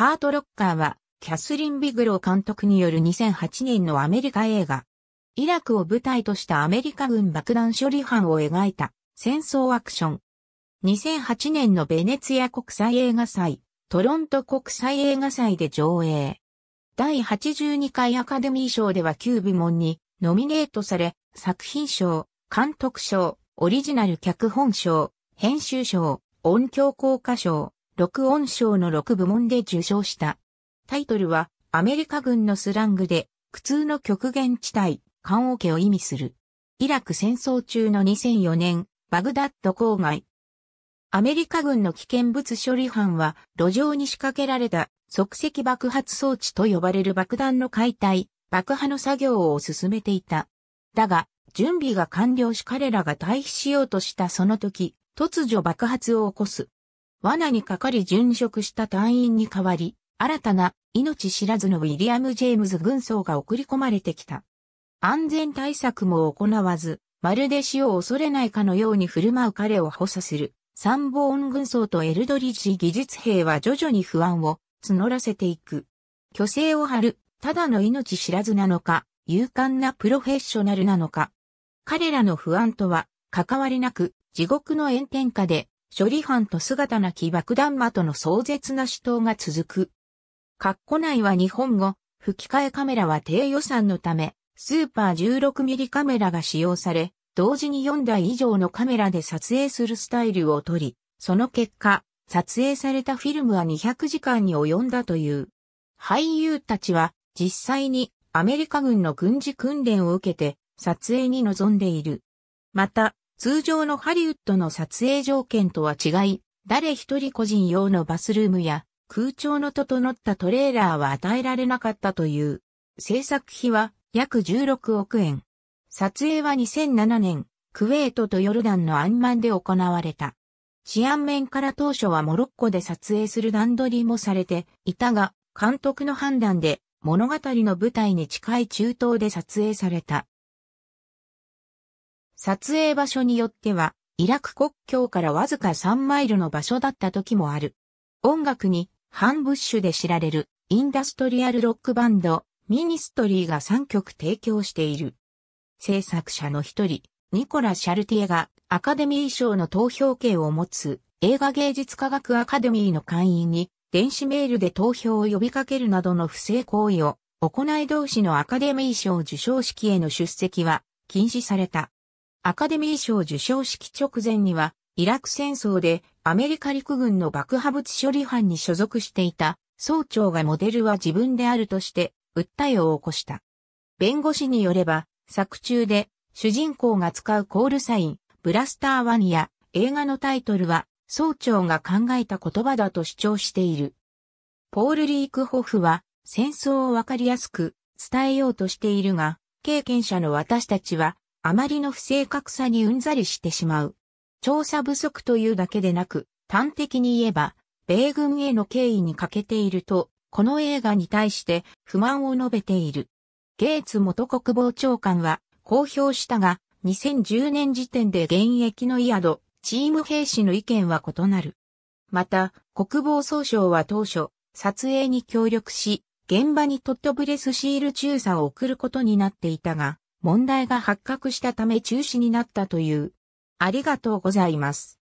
ハートロッカーは、キャスリン・ビグロー監督による2008年のアメリカ映画。イラクを舞台としたアメリカ軍爆弾処理班を描いた戦争アクション。2008年のベネツィア国際映画祭、トロント国際映画祭で上映。第82回アカデミー賞では9部門にノミネートされ、作品賞、監督賞、オリジナル脚本賞、編集賞、音響効果賞、録音賞の6部門で受賞した。タイトルは、アメリカ軍のスラングで、苦痛の極限地帯、棺桶を意味する。イラク戦争中の2004年、バグダッド郊外。アメリカ軍の危険物処理班は、路上に仕掛けられた即席爆発装置と呼ばれる爆弾の解体、爆破の作業を進めていた。だが、準備が完了し彼らが退避しようとしたその時、突如爆発を起こす。罠にかかり殉職した隊員に代わり、新たな命知らずのウィリアム・ジェームズ軍曹が送り込まれてきた。安全対策も行わず、まるで死を恐れないかのように振る舞う彼を補佐する。参謀軍曹とエルドリッジ技術兵は徐々に不安を募らせていく。虚勢を張る、ただの命知らずなのか、勇敢なプロフェッショナルなのか。彼らの不安とは、関わりなく、地獄の炎天下で処理班と姿なき爆弾魔との壮絶な死闘が続く。括弧内は日本語、吹き替えカメラは低予算のため、スーパー 16mm カメラが使用され、同時に4台以上のカメラで撮影するスタイルをとり、その結果、撮影されたフィルムは200時間に及んだという。俳優たちは実際にアメリカ軍の軍事訓練を受けて撮影に臨んでいる。また、通常のハリウッドの撮影条件とは違い、誰一人個人用のバスルームや空調の整ったトレーラーは与えられなかったという。制作費は約16億円。撮影は2007年、クウェートとヨルダンのアンマンで行われた。治安面から当初はモロッコで撮影する段取りもされていたが、監督の判断で物語の舞台に近い中東で撮影された。撮影場所によっては、イラク国境からわずか3マイルの場所だった時もある。音楽にハンブッシュで知られるインダストリアルロックバンドミニストリーが3曲提供している。制作者の一人、ニコラ・シャルティエがアカデミー賞の投票権を持つ映画芸術科学アカデミーの会員に電子メールで投票を呼びかけるなどの不正行為を行い同士のアカデミー賞受賞式への出席は禁止された。アカデミー賞受賞式直前には、イラク戦争でアメリカ陸軍の爆破物処理班に所属していた総長がモデルは自分であるとして訴えを起こした。弁護士によれば、作中で主人公が使うコールサイン、ブラスターワニや映画のタイトルは総長が考えた言葉だと主張している。ポール・リークホフは戦争をわかりやすく伝えようとしているが、経験者の私たちはあまりの不正確さにうんざりしてしまう。調査不足というだけでなく、端的に言えば、米軍への敬意に欠けていると、この映画に対して不満を述べている。ゲイツ元国防長官は公表したが、2010年時点で現役のイアド、チーム兵士の意見は異なる。また、国防総省は当初、撮影に協力し、現場にトットブレスシール中佐を送ることになっていたが、問題が発覚したため中止になったという。ありがとうございます。